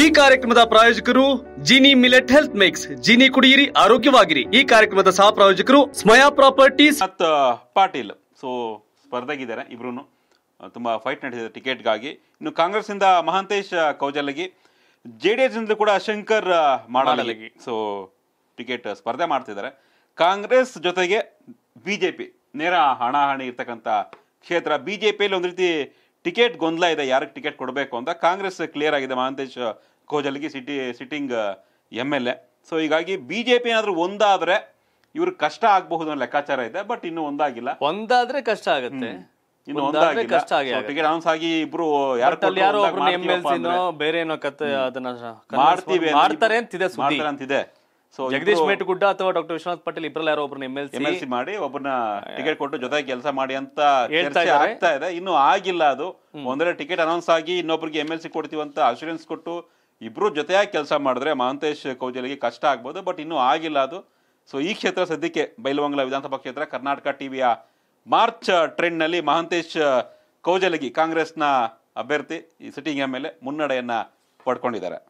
ಈ ಕಾರ್ಯಕ್ರಮದ ಪ್ರಾಯೋಜಕರು Jini millet health mix Jini ಕುಡಿಯಿರಿ ಆರೋಗ್ಯವಾಗಿರಿ ಈ ಕಾರ್ಯಕ್ರಮದ ಸಹ ಪ್ರಾಯೋಜಕರು ಸ್ಮಯಾ ಪ್ರಾಪರ್ಟೀಸ್ ಮತ್ತು ಪಾಟೀಲ್ ಸೊ ಸ್ಪರ್ಧೆಗಿದ್ದಾರೆ ಇಬ್ರು ತುಂಬಾ ಫೈಟ್ ನಡೆಸಿದ ಟಿಕೆಟ್ಗಾಗಿ ಇನ್ನು ಕಾಂಗ್ರೆಸ್ ಇಂದ ಮಹಾಂತೇಶ್ ಕೌಜಲಗಿ ಜೆ ಡಿ ಕೂಡ ಶಂಕರ್ ಮಾಡಿ ಸೊ ಟಿಕೆಟ್ ಸ್ಪರ್ಧೆ ಮಾಡ್ತಿದ್ದಾರೆ ಕಾಂಗ್ರೆಸ್ ಜೊತೆಗೆ ಬಿ ಜೆ ಪಿ ನೇರ ಹಣಾಹಣಿ ಇರ್ತಕ್ಕಂಥ ಕ್ಷೇತ್ರ ಬಿ ಜೆ ಪಿಯಲ್ಲಿ ಒಂದು ರೀತಿ ಟಿಕೆಟ್ ಗೊಂದಲ ಇದೆ ಯಾರಿಗೆ ಟಿಕೆಟ್ ಕೊಡಬೇಕು ಅಂತ ಕಾಂಗ್ರೆಸ್ ಕ್ಲಿಯರ್ ಆಗಿದೆ ಮಹಾಂತೇಶ್ ಕೋಜಲ್ಗೆ ಸಿಟಿ sitting M L A so ಹೀಗಾಗಿ ಬಿಜೆಪಿ ಜೆ ಪಿ ಏನಾದರೂ ಒಂದಾದರೆ ಇವ್ರ ಕಷ್ಟ ಆಗಬಹುದು ಅನ್ನೋ ಲೆಕ್ಕಾಚಾರ ಇದೆ ಬಟ್ ಇನ್ನು ಒಂದಾಗಿಲ್ಲ ಒಂದಾದ್ರೆ ಕಷ್ಟ ಆಗುತ್ತೆ ಇನ್ನು ಕಷ್ಟ ಟಿಕೆಟ್ ಆಗಿ ಇಬ್ರು ಯಾರು ಬೇರೆ ಏನೋ ಅದನ್ನ ಮಾಡ್ತೀವಿ ಮಾಡ್ತಾರೆ ಅಂತಿದೆ ಮಾಡ್ತಾರೆ ಅಂತಿದೆ ಸೊ ಜಗದೀಶ್ ಗುಡ್ಡ ಅಥವಾ ಡಾಕ್ಟರ್ ವಿಶ್ವನಾಥ್ ಪಟೇಲ್ ಇಬ್ಬರಲ್ಲಿ ಯಾರೋ ಒಬ್ಬರನ್ನ M L M L C ಮಾಡಿ ಒಬ್ಬರನ್ನ ಟಿಕೆಟ್ ಕೊಟ್ಟು ಜೊತೆಗೆ ಕೆಲಸ ಮಾಡಿ ಅಂತ ಚರ್ಚೆ ಆಗ್ತಾ ಇದೆ ಇನ್ನು ಆಗಿಲ್ಲ ಅದು ಒಂದರೆ ಟಿಕೆಟ್ ಅನೌನ್ಸ್ ಆಗಿ ಇನ್ನೊಬ್ಬರಿಗೆ ಎಂ ಎಲ್ ಸಿ ಕೊಡ್ತೀವಿ ಅಂತ ಅಶೂರೆನ್ಸ್ ಕೊಟ್ಟು ಇಬ್ರು ಜೊತೆಯಾಗಿ ಕೆಲಸ ಮಾಡಿದ್ರೆ ಮಹಂತೇಶ್ ಕೌಜಲಿಗೆ ಕಷ್ಟ ಆಗ್ಬೋದು ಬಟ್ ಇನ್ನೂ ಆಗಿಲ್ಲ ಅದು ಸೊ ಈ ಕ್ಷೇತ್ರ ಸದ್ಯಕ್ಕೆ ಬೈಲವಂಗಲ ವಿಧಾನಸಭಾ ಕ್ಷೇತ್ರ ಕರ್ನಾಟಕ ಟಿವಿಯ ಮಾರ್ಚ್ ಟ್ರೆಂಡ್ ನಲ್ಲಿ ಮಹಂತೇಶ್ ಕೌಜಲಗಿ ಕಾಂಗ್ರೆಸ್ನ ಅಭ್ಯರ್ಥಿ ಈ ಸಿಟ್ಟಿಂಗ್ ಎಮ್ ಎಲ್ ಎ ಮುನ್ನಡೆಯನ್ನು ಪಡ್ಕೊಂಡಿದ್ದಾರೆ